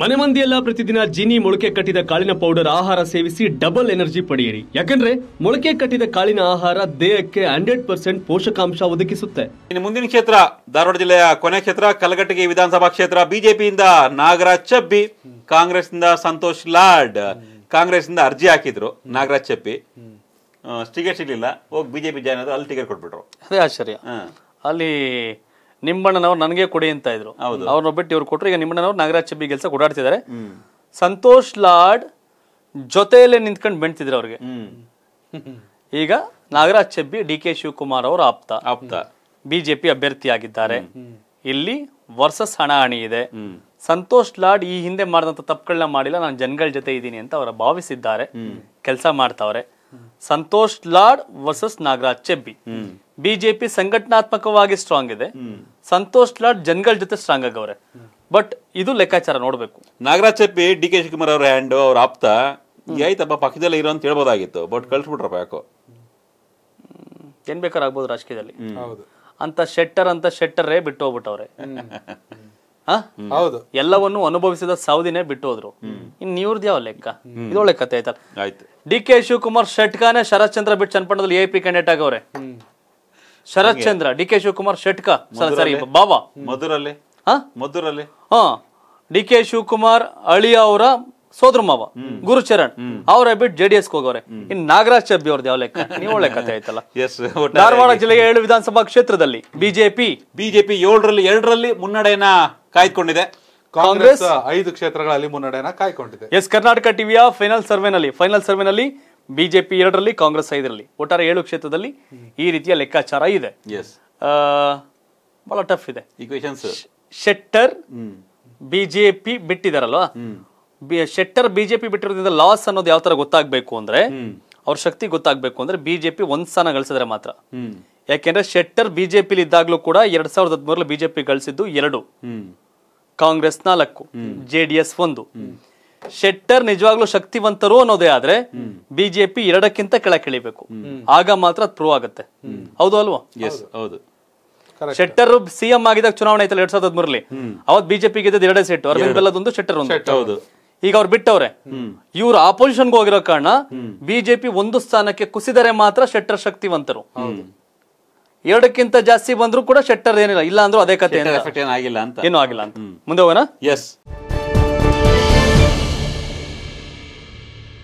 ಮನೆ ಮಂದಿಯೆಲ್ಲ ಪ್ರತಿದಿನ ಜೀನಿ ಮೊಳಕೆ ಕಟ್ಟಿದ ಕಾಳಿನ ಪೌಡರ್ ಆಹಾರ ಸೇವಿಸಿ ಡಬಲ್ ಎನರ್ಜಿ ಪಡೆಯಿರಿ ಯಾಕಂದ್ರೆ ಮೊಳಕೆ ಕಟ್ಟಿದ ಕಾಳಿನ ಆಹಾರ ದೇಹಕ್ಕೆ ಹಂಡ್ರೆಡ್ ಪರ್ಸೆಂಟ್ ಪೋಷಕಾಂಶ ಒದಗಿಸುತ್ತೆ ಇನ್ನು ಮುಂದಿನ ಕ್ಷೇತ್ರ ಧಾರವಾಡ ಜಿಲ್ಲೆಯ ಕೊನೆ ಕ್ಷೇತ್ರ ಕಲಘಟಗಿ ವಿಧಾನಸಭಾ ಕ್ಷೇತ್ರ ಬಿಜೆಪಿಯಿಂದ ನಾಗರಾಜ್ ಚಬ್ಬಿ ಕಾಂಗ್ರೆಸ್ನಿಂದ ಸಂತೋಷ್ ಲಾಡ್ ಕಾಂಗ್ರೆಸ್ ಇಂದ ಅರ್ಜಿ ಹಾಕಿದ್ರು ನಾಗರಾಜ್ ಚಬ್ಬಿ ಟಿಕೆಟ್ ಸಿಗ್ಲಿಲ್ಲ ಹೋಗಿ ಬಿಜೆಪಿ ಜಾಯ್ನ್ ಆದ್ರೆ ಅಲ್ಲಿ ಟಿಕೆಟ್ ಕೊಟ್ಬಿಟ್ರು ಅದೇ ಆಶ್ಚರ್ಯ ಅಲ್ಲಿ ನಿಂಬಣ್ಣನವ್ರು ನನಗೆ ಕೊಡಿ ಅಂತ ಇದ್ರು ಅವ್ರನ್ನ ಬಿಟ್ಟು ಇವ್ರು ಕೊಟ್ಟರು ಈಗ ನಿಂಬಣ್ಣನವ್ರು ನಾಗರಾಜ್ ಚಬ್ಬಿ ಕೆಲಸ ಓಡಾಡ್ತಿದ್ದಾರೆ ಸಂತೋಷ್ ಲಾಡ್ ಜೊತೆಯಲ್ಲೇ ನಿಂತ್ಕೊಂಡು ಬೆಳ್ತಿದ್ರು ಅವ್ರಿಗೆ ಈಗ ನಾಗರಾಜ್ ಚೆಬ್ಬಿ ಡಿ ಕೆ ಶಿವಕುಮಾರ್ ಅವರು ಆಪ್ತ ಆಪ್ತ ಬಿಜೆಪಿ ಅಭ್ಯರ್ಥಿ ಆಗಿದ್ದಾರೆ ಇಲ್ಲಿ ವರ್ಸಸ್ ಹಣಾಹಣಿ ಇದೆ ಸಂತೋಷ್ ಲಾಡ್ ಈ ಹಿಂದೆ ಮಾಡಿದಂತ ತಪ್ಪುಗಳನ್ನ ಮಾಡಿಲ್ಲ ನಾನು ಜನಗಳ ಜೊತೆ ಇದ್ದೀನಿ ಅಂತ ಅವರ ಭಾವಿಸಿದ್ದಾರೆ ಕೆಲಸ ಮಾಡ್ತಾವ್ರೆ ಸಂತೋಷ್ ಲಾಡ್ ವರ್ಸಸ್ ನಾಗರಾಜ್ ಚೆಬ್ಬಿ ಬಿಜೆಪಿ ಸಂಘಟನಾತ್ಮಕವಾಗಿ ಸ್ಟ್ರಾಂಗ್ ಇದೆ ಸಂತೋಷ್ ಲಾಡ್ ಜನಗಳ ಜೊತೆ ಸ್ಟ್ರಾಂಗ್ ಆಗವ್ರೆ ಬಟ್ ಇದು ಲೆಕ್ಕಾಚಾರ ನೋಡಬೇಕು ನಾಗರಾಜ್ ಚೆಬ್ಬಿ ಡಿ ಕೆ ಶಿವಕುಮಾರ್ ಅವರ ಹ್ಯಾಂಡ್ ಅವ್ರ ಆಪ್ತ ಆಯ್ತಪ್ಪ ಪಕ್ಷದಲ್ಲಿ ಇರೋ ಅಂತ ಹೇಳ್ಬೋದಾಗಿತ್ತು ಬಟ್ ಕಳ್ಸ್ಬಿಟ್ರಪ್ಪ ಯಾಕೋ ಏನ್ ಆಗ್ಬೋದು ರಾಜಕೀಯದಲ್ಲಿ ಅಂತ ಶೆಟ್ಟರ್ ಅಂತ ಶೆಟ್ಟರೇ ಬಿಟ್ಟು ಹೋಗ್ಬಿಟ್ಟವ್ರೆ ಹೌದು ಎಲ್ಲವನ್ನು ಅನುಭವಿಸಿದ ಸೌದಿನೇ ಬಿಟ್ಟು ಹೋದ್ರು ಇನ್ ಇವ್ರದ್ದು ಯಾವ ಲೆಕ್ಕ ಇದೊಳ್ಳೆ ಕತೆ ಆಯ್ತಲ್ಲ ಡಿ ಕೆ ಶಿವಕುಮಾರ್ ಶೆಟ್ಕಾನೇ ಶರತ್ ಚಂದ್ರ ಬಿಟ್ಟು ಚನ್ಪಣದಲ್ಲಿ ಎ ಪಿ ಕ್ಯಾಂಡಿಡೇಟ್ ಆಗವ್ರೆ ಶರತ್ ಚಂದ್ರ ಡಿ ಕೆ ಶಿವಕುಮಾರ್ ಶೆಟ್ಕ ಸರಿ ಬಾಬಾ ಮಧುರಲ್ಲಿ ಮಧುರಲ್ಲಿ ಹಾ ಡಿ ಕೆ ಶಿವಕುಮಾರ್ ಅಳಿಯ ಅವರ ಸೋದ್ರ ಮಾವ ಗುರುಚರಣ್ ಅವರ ಬಿಟ್ಟು ಜೆಡಿಎಸ್ ಹೋಗವ್ರೆ ಇನ್ ನಾಗರಾಜ್ ಚಬ್ಬಿ ಅವ್ರದ್ದು ಯಾವ ಲೆಕ್ಕ ನೀವು ಒಳ್ಳೆ ಕತೆ ಆಯ್ತಲ್ಲ ಧಾರವಾಡ ಜಿಲ್ಲೆಯ ಏಳು ವಿಧಾನಸಭಾ ಕ್ಷೇತ್ರದಲ್ಲಿ ಬಿಜೆಪಿ ಬಿಜೆಪಿ ಏಳರಲ್ಲಿ ಎರಡರಲ್ಲಿ ಮುನ್ನಡೆಯನ್ನ ಕಾಯ್ದುಕೊಂಡಿದೆ ಕಾಂಗ್ರೆಸ್ ಐದು ಕ್ಷೇತ್ರಗಳಲ್ಲಿ ಮುನ್ನಡೆಯನ್ನ ಕಾಯ್ಕೊಂಡಿದೆ ಎಸ್ ಕರ್ನಾಟಕ ಟಿವಿಯ ಫೈನಲ್ ಸರ್ವೆನಲ್ಲಿ ಫೈನಲ್ ಸರ್ವೆನಲ್ಲಿ ಬಿಜೆಪಿ ಎರಡರಲ್ಲಿ ಕಾಂಗ್ರೆಸ್ ಐದರಲ್ಲಿ ಒಟ್ಟಾರೆ ಏಳು ಕ್ಷೇತ್ರದಲ್ಲಿ ಈ ರೀತಿಯ ಲೆಕ್ಕಾಚಾರ ಇದೆ ಬಹಳ ಟಫ್ ಇದೆ Shettar BJP ಬಿಟ್ಟಿದಾರಲ್ವಾ Shettar BJP ಬಿಟ್ಟಿರೋದ್ರಿಂದ loss ಅನ್ನೋದು ಯಾವ ತರ ಗೊತ್ತಾಗ್ಬೇಕು ಅಂದ್ರೆ ಅವ್ರ ಶಕ್ತಿ ಗೊತ್ತಾಗ್ಬೇಕು ಅಂದ್ರೆ ಬಿಜೆಪಿ ಒಂದ್ ಸ್ಥಾನ ಗಳಿಸಿದ್ರೆ ಮಾತ್ರ ಯಾಕೆಂದ್ರೆ ಶೆಟ್ಟರ್ ಬಿಜೆಪಿಲಿ ಇದ್ದಾಗ್ಲೂ ಕೂಡ ಎರಡ್ ಸಾವಿರದ ಹದಿಮೂರಲ್ಲಿ ಬಿಜೆಪಿ ಗಳಿಸಿದ್ದು ಎರಡು ಕಾಂಗ್ರೆಸ್ ನಾಲ್ಕು ಜೆ ಡಿ ಎಸ್ ಒಂದು ಶೆಟ್ಟರ್ ನಿಜವಾಗ್ಲೂ ಶಕ್ತಿವಂತರು ಅನ್ನೋದೇ ಆದ್ರೆ ಬಿಜೆಪಿ ಎರಡಕ್ಕಿಂತ ಕೆಳಕಿಳಿಬೇಕು ಆಗ ಮಾತ್ರ ಪ್ರೂವ್ ಆಗುತ್ತೆ ಹೌದು ಅಲ್ವಾ ಹೌದು ಶೆಟ್ಟರ್ ಸಿಎಂ ಆಗಿದಾಗ ಚುನಾವಣೆ ಆಯ್ತಲ್ಲ ಎರಡ್ ಸಾವಿರದ ಹದಿಮೂರಲ್ಲಿ ಅವತ್ ಬಿಜೆಪಿ ಗೆದ್ದ ಎರಡೇ ಸೀಟ್ ಅರವಿಂದ್ ಬೆಲ್ಲದೊಂದು ಶೆಟ್ಟರ್ ಒಂದು ಈಗ ಅವ್ರು ಬಿಟ್ಟವ್ರೆ ಇವ್ರು ಆಪೋಸಿಷನ್ಗೆ ಹೋಗಿರೋ ಕಾರಣ ಬಿಜೆಪಿ ಒಂದು ಸ್ಥಾನಕ್ಕೆ ಕುಸಿದರೆ ಮಾತ್ರ ಶೆಟ್ಟರ್ ಶಕ್ತಿವಂತರು ಎರಡಕ್ಕಿಂತ ಜಾಸ್ತಿ ಬಂದ್ರು ಕೂಡ ಶೆಟ್ಟರ್ ಏನಿಲ್ಲ ಇಲ್ಲ ಅಂದ್ರೂ ಅದೇ ಕಥೆ ಏನು ಆಗಿಲ್ಲ ಅಂತ ಏನು ಆಗಿಲ್ಲ ಅಂತ ಮುಂದೆ ಹೋಗೋಣ ಎಸ್